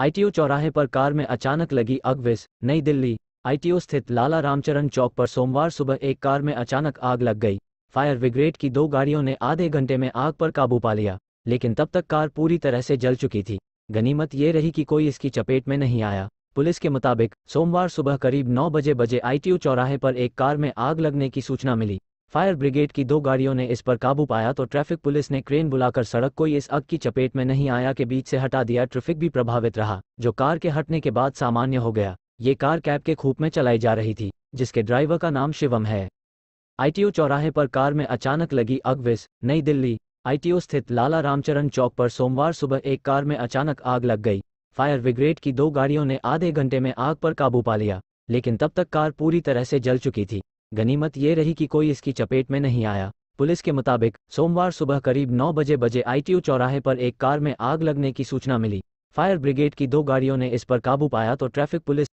ITO चौराहे पर car में अचानक लगी अगविस नई दिल्ली आईटीओ स्थित लाला रामचरण चौक पर सोमवार सुबह एक कार में अचानक आग लग गई फायर ब्रिग्रेड की दो गाड़ियों ने आधे घंटे में आग पर काबू पा लिया लेकिन तब तक कार पूरी तरह से जल चुकी थी गनीमत ये रही कि कोई इसकी चपेट में नहीं आया पुलिस के मुताबिक सोमवार सुबह करीब 9 बजे बजे आईटीओ चौराहे पर एक कार में आग लगने की सूचना मिली फायर ब्रिगेड की दो गाड़ियों ने इस पर काबू पाया तो ट्रैफिक पुलिस ने क्रेन बुलाकर सड़क को इस अग की चपेट में नहीं आया के बीच से हटा दिया ट्रैफिक भी प्रभावित रहा जो कार के हटने के बाद सामान्य हो गया ये कार कैब के खूप में चलाई जा रही थी जिसके ड्राइवर का नाम शिवम है आईटीओ चौराहे पर कार में अचानक लगी अगविस नई दिल्ली आईटीओ स्थित लाला रामचरण चौक पर सोमवार सुबह एक कार में अचानक आग लग गई फायर ब्रिगेड की दो गाड़ियों ने आधे घंटे में आग पर काबू पा लिया लेकिन तब तक कार पूरी तरह से जल चुकी थी गनीमत ये रही कि कोई इसकी चपेट में नहीं आया पुलिस के मुताबिक सोमवार सुबह करीब 9 बजे बजे आईटीयू चौराहे पर एक कार में आग लगने की सूचना मिली फायर ब्रिगेड की दो गाड़ियों ने इस पर काबू पाया तो ट्रैफिक पुलिस